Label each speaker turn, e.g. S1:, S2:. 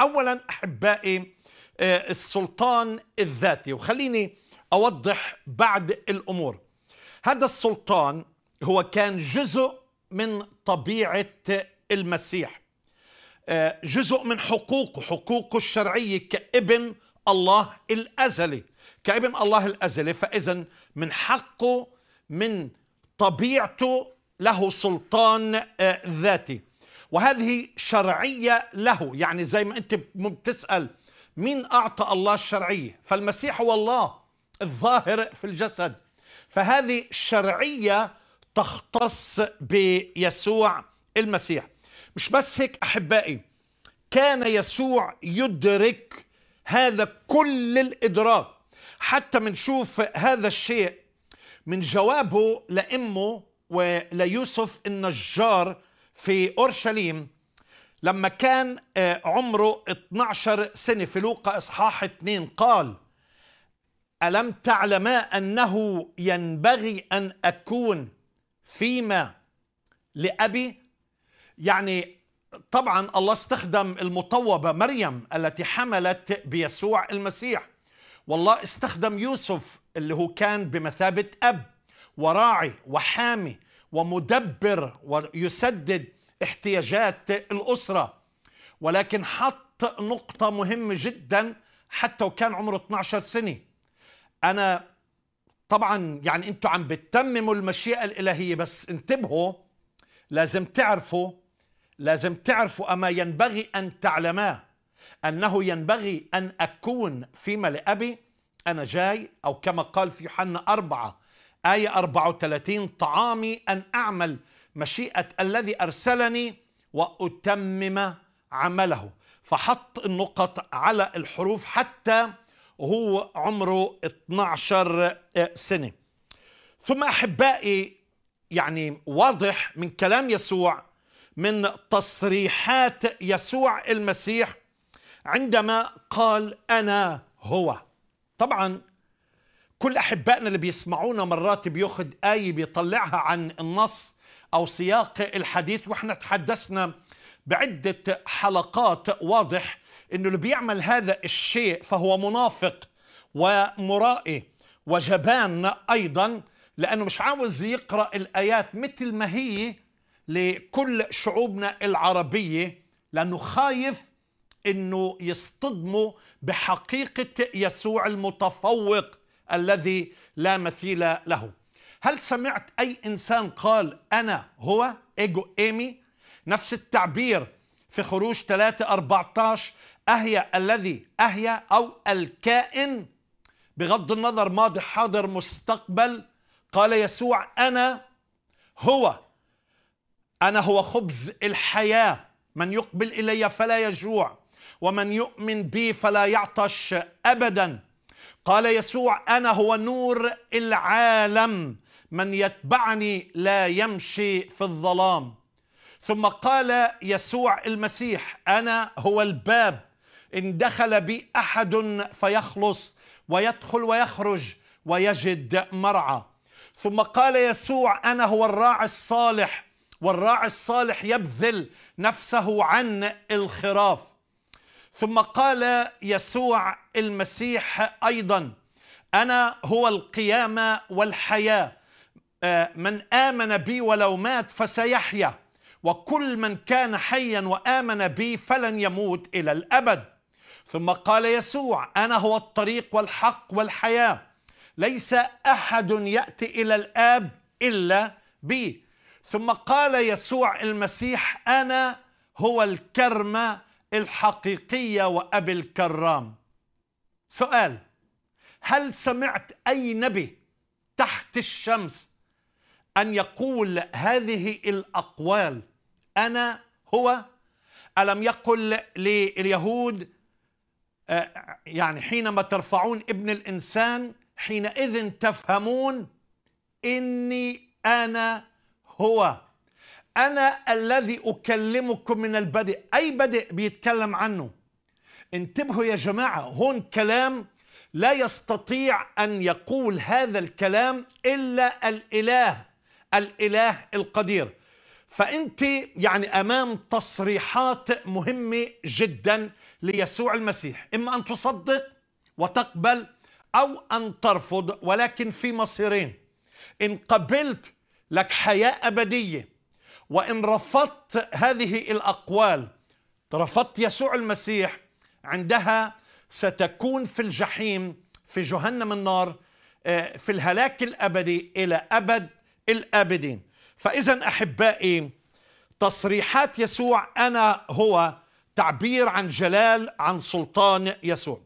S1: اولا احبائي آه، السلطان الذاتي وخليني اوضح بعد الامور هذا السلطان هو كان جزء من طبيعه المسيح آه، جزء من حقوقه حقوقه الشرعيه كابن الله الازلي كابن الله الازلي فاذا من حقه من طبيعته له سلطان آه، ذاتي وهذه شرعية له يعني زي ما أنت بتسأل مين أعطى الله الشرعية فالمسيح هو الله الظاهر في الجسد فهذه شرعية تختص بيسوع المسيح مش بس هيك أحبائي كان يسوع يدرك هذا كل الإدراك حتى منشوف هذا الشيء من جوابه لأمه وليوسف النجار في أورشليم لما كان آه، عمره 12 سنة في لوقا إصحاح 2 قال ألم تعلما أنه ينبغي أن أكون فيما لأبي يعني طبعا الله استخدم المطوبة مريم التي حملت بيسوع المسيح والله استخدم يوسف اللي هو كان بمثابة أب وراعي وحامي ومدبر ويسدد احتياجات الأسرة ولكن حط نقطة مهمة جدا حتى وكان عمره 12 سنة أنا طبعا يعني انتم عم بتتمموا المشيئة الإلهية بس انتبهوا لازم تعرفوا لازم تعرفوا أما ينبغي أن تعلماه أنه ينبغي أن أكون فيما لأبي أنا جاي أو كما قال في يوحنا أربعة آية 34 طعامي أن أعمل مشيئة الذي أرسلني وأتمم عمله فحط النقط على الحروف حتى هو عمره 12 آه، سنة ثم أحبائي يعني واضح من كلام يسوع من تصريحات يسوع المسيح عندما قال أنا هو طبعا كل أحبائنا اللي بيسمعونا مرات بياخد آية بيطلعها عن النص أو سياق الحديث وإحنا تحدثنا بعدة حلقات واضح إنه اللي بيعمل هذا الشيء فهو منافق ومرائي وجبان أيضا لأنه مش عاوز يقرأ الآيات مثل ما هي لكل شعوبنا العربية لأنه خايف انه يصطدموا بحقيقه يسوع المتفوق الذي لا مثيل له هل سمعت أي إنسان قال أنا هو إيجو إيمي نفس التعبير في خروج 3 14 أهي الذي أهي أو الكائن بغض النظر ماضي حاضر مستقبل قال يسوع أنا هو أنا هو خبز الحياة من يقبل إلي فلا يجوع ومن يؤمن بي فلا يعطش أبداً قال يسوع انا هو نور العالم من يتبعني لا يمشي في الظلام ثم قال يسوع المسيح انا هو الباب ان دخل بي احد فيخلص ويدخل ويخرج ويجد مرعى ثم قال يسوع انا هو الراعي الصالح والراعي الصالح يبذل نفسه عن الخراف ثم قال يسوع المسيح ايضا انا هو القيامه والحياه آه، من امن بي ولو مات فسيحيا وكل من كان حيا وامن بي فلن يموت الى الابد ثم قال يسوع انا هو الطريق والحق والحياه ليس احد ياتي الى الاب الا بي ثم قال يسوع المسيح انا هو الكرمه الحقيقية وأبي الكرام سؤال هل سمعت أي نبي تحت الشمس أن يقول هذه الأقوال أنا هو ألم يقل لليهود آه، يعني حينما ترفعون ابن الإنسان حينئذ تفهمون إني أنا هو أنا الذي أكلمكم من البدء أي بدء بيتكلم عنه انتبهوا يا جماعة هون كلام لا يستطيع أن يقول هذا الكلام إلا الإله الإله القدير فأنت يعني أمام تصريحات مهمة جدا ليسوع المسيح إما أن تصدق وتقبل أو أن ترفض ولكن في مصيرين إن قبلت لك حياة أبدية وإن رفضت هذه الأقوال رفضت يسوع المسيح عندها ستكون في الجحيم في جهنم النار آه، في الهلاك الأبدي إلى أبد الآبدين فإذا أحبائي تصريحات يسوع أنا هو تعبير عن جلال عن سلطان يسوع